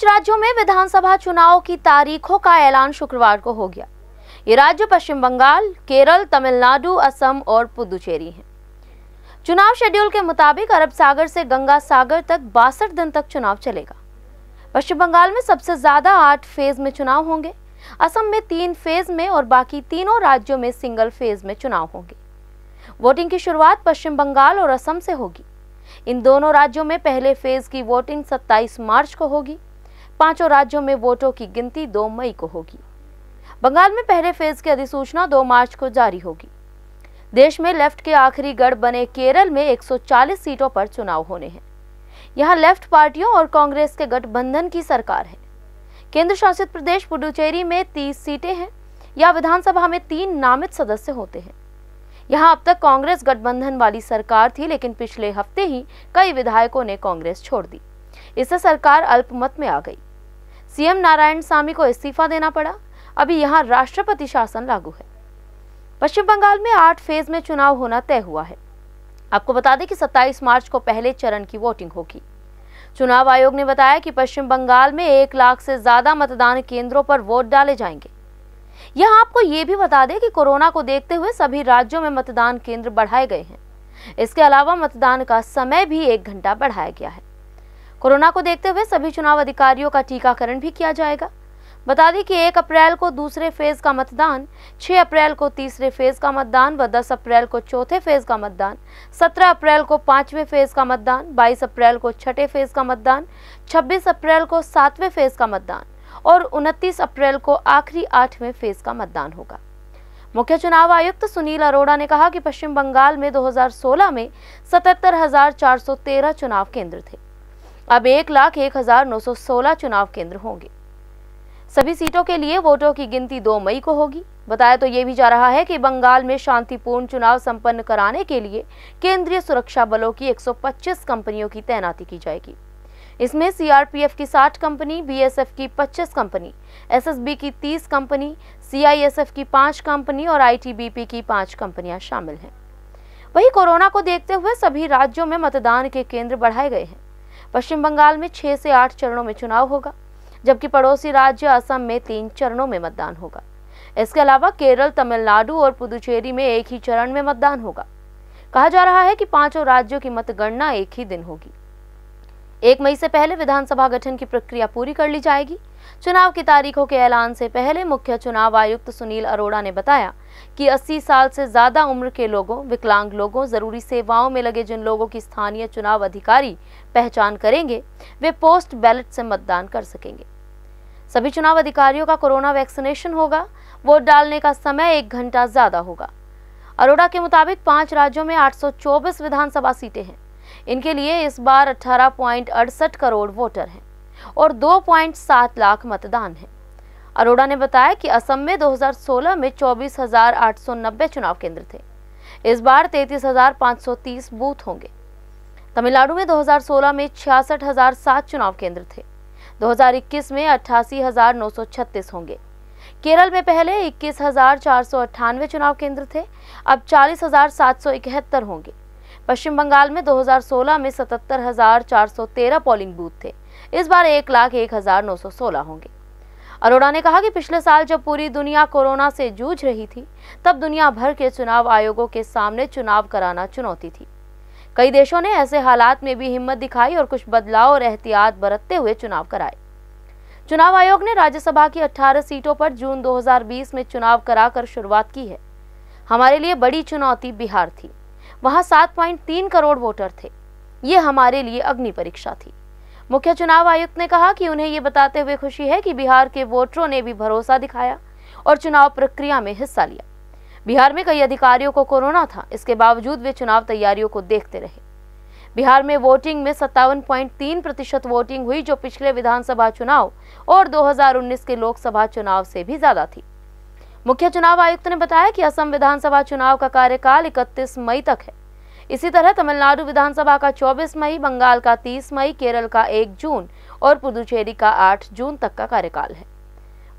पांच राज्यों में विधानसभा चुनाव की तारीखों का ऐलान शुक्रवार को हो गया ये राज्य पश्चिम बंगाल केरल तमिलनाडु असम और पुदुचेरी हैं चुनाव शेड्यूल के मुताबिक अरब सागर से गंगा सागर तक बासठ दिन तक चुनाव चलेगा पश्चिम बंगाल में सबसे ज्यादा आठ फेज में चुनाव होंगे असम में तीन फेज में और बाकी तीनों राज्यों में सिंगल फेज में चुनाव होंगे वोटिंग की शुरुआत पश्चिम बंगाल और असम से होगी इन दोनों राज्यों में पहले फेज की वोटिंग 27 मार्च को होगी पांचों राज्यों में वोटों की गिनती दो मई को होगी बंगाल में पहले फेज की अधिसूचना दो मार्च को जारी होगी देश में लेफ्ट के आखिरी गढ़ बने केरल में 140 सीटों पर चुनाव होने हैं यहाँ लेफ्ट पार्टियों और कांग्रेस के गठबंधन की सरकार है केंद्र शासित प्रदेश पुडुचेरी में 30 सीटें हैं या विधानसभा में तीन नामित सदस्य होते हैं यहाँ अब तक कांग्रेस गठबंधन वाली सरकार थी लेकिन पिछले हफ्ते ही कई विधायकों ने कांग्रेस छोड़ दी इससे सरकार अल्पमत में आ गई सीएम नारायण स्वामी को इस्तीफा देना पड़ा अभी यहाँ राष्ट्रपति शासन लागू है पश्चिम बंगाल में आठ फेज में चुनाव होना तय हुआ है आपको बता दें कि 27 मार्च को पहले चरण की वोटिंग होगी चुनाव आयोग ने बताया कि पश्चिम बंगाल में एक लाख से ज्यादा मतदान केंद्रों पर वोट डाले जाएंगे यहां आपको ये भी बता दें कि कोरोना को देखते हुए सभी राज्यों में मतदान केंद्र बढ़ाए गए हैं इसके अलावा मतदान का समय भी एक घंटा बढ़ाया गया है कोरोना को देखते हुए सभी चुनाव अधिकारियों का टीकाकरण भी किया जाएगा बता दें कि एक अप्रैल को दूसरे फेज का मतदान 6 अप्रैल को तीसरे फेज का मतदान व 10 अप्रैल को चौथे फेज का मतदान 17 अप्रैल को पांचवें फेज का मतदान 22 अप्रैल को छठे फेज का मतदान 26 अप्रैल को सातवें फेज का मतदान और 29 अप्रैल को आखिरी आठवें फेज का मतदान होगा मुख्य चुनाव आयुक्त सुनील अरोड़ा ने कहा कि पश्चिम बंगाल में दो में सतहत्तर चुनाव केंद्र थे अब एक लाख एक हजार नौ सौ सोलह चुनाव केंद्र होंगे सभी सीटों के लिए वोटों की गिनती दो मई को होगी बताया तो ये भी जा रहा है कि बंगाल में शांतिपूर्ण चुनाव संपन्न कराने के लिए केंद्रीय सुरक्षा बलों की 125 कंपनियों की तैनाती की जाएगी इसमें सीआरपीएफ की 60 कंपनी बीएसएफ की 25 कंपनी एसएसबी की 30 कंपनी सीआईएसएफ की 5 कंपनी और आईटीबीपी की 5 कंपनियां शामिल हैं वहीं कोरोना को देखते हुए सभी राज्यों में मतदान के केंद्र बढ़ाए गए हैं पश्चिम बंगाल में छह से आठ चरणों में चुनाव होगा जबकि पड़ोसी राज्य असम में तीन चरणों में मतदान होगा इसके अलावा केरल तमिलनाडु और पुदुचेरी में एक ही चरण में मतदान होगा कहा जा रहा है कि पांचों राज्यों की मतगणना एक ही दिन होगी एक मई से पहले विधानसभा गठन की प्रक्रिया पूरी कर ली जाएगी चुनाव की तारीखों के ऐलान से पहले मुख्य चुनाव आयुक्त सुनील अरोड़ा ने बताया कि 80 साल से ज़्यादा उम्र के लोगों विकलांग लोगों ज़रूरी सेवाओं में लगे जिन लोगों की स्थानीय चुनाव अधिकारी पहचान करेंगे वे पोस्ट बैलेट से मतदान कर सकेंगे सभी चुनाव अधिकारियों का कोरोना वैक्सीनेशन होगा वोट डालने का समय एक घंटा ज़्यादा होगा अरोड़ा के मुताबिक पांच राज्यों में आठ विधानसभा सीटें हैं इनके लिए इस बार अठारह करोड़ वोटर हैं और 2.7 लाख मतदान हैं अरोड़ा ने बताया कि असम में 2016 में 24,890 चुनाव केंद्र थे इस बार 33,530 बूथ होंगे तमिलनाडु में 2016 में छियासठ चुनाव केंद्र थे 2021 में अट्ठासी होंगे केरल में पहले इक्कीस चुनाव केंद्र थे अब चालीस होंगे पश्चिम बंगाल में 2016 में सतहत्तर पोलिंग बूथ थे इस बार एक लाख एक हजार नौ सौ सोलह होंगे अरोड़ा ने कहा कि पिछले साल जब पूरी दुनिया कोरोना से जूझ रही थी तब दुनिया भर के चुनाव आयोगों के सामने चुनाव कराना चुनौती थी कई देशों ने ऐसे हालात में भी हिम्मत दिखाई और कुछ बदलाव और एहतियात बरतते हुए चुनाव कराए चुनाव आयोग ने राज्यसभा की 18 सीटों पर जून 2020 में चुनाव कराकर शुरुआत की है हमारे लिए बड़ी चुनौती बिहार थी वहां 7.3 करोड़ वोटर थे ये हमारे लिए अग्नि परीक्षा थी मुख्य चुनाव आयुक्त ने कहा कि उन्हें ये बताते हुए खुशी है कि बिहार के वोटरों ने भी भरोसा दिखाया और चुनाव प्रक्रिया में हिस्सा लिया बिहार में कई अधिकारियों को कोरोना था इसके बावजूद वे चुनाव तैयारियों को देखते रहे बिहार में वोटिंग में सत्तावन प्रतिशत वोटिंग हुई जो पिछले विधानसभा चुनाव और 2019 के लोकसभा चुनाव से भी ज्यादा थी मुख्य चुनाव आयुक्त ने बताया कि असम विधानसभा चुनाव का कार्यकाल 31 मई तक है इसी तरह तमिलनाडु विधानसभा का 24 मई बंगाल का 30 मई केरल का 1 जून और पुदुचेरी का 8 जून तक का कार्यकाल है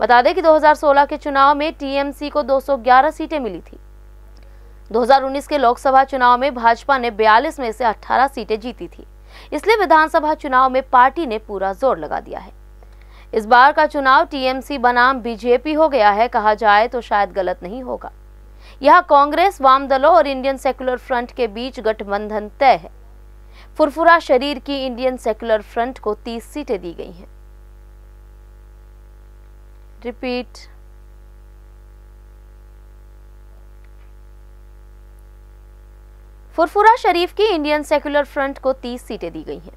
बता दें कि 2016 के चुनाव में टीएमसी को 211 सीटें मिली थी 2019 के लोकसभा चुनाव में भाजपा ने बयालीस में से अठारह सीटें जीती थी इसलिए विधानसभा चुनाव में पार्टी ने पूरा जोर लगा दिया है इस बार का चुनाव टीएमसी बनाम बीजेपी हो गया है कहा जाए तो शायद गलत नहीं होगा यह कांग्रेस वाम दलों और इंडियन सेकुलर फ्रंट के बीच गठबंधन तय है फुरफुरा शरीर की इंडियन सेकुलर फ्रंट को 30 सीटें दी गई हैं रिपीट फुरफुरा शरीफ की इंडियन सेकुलर फ्रंट को 30 सीटें दी गई हैं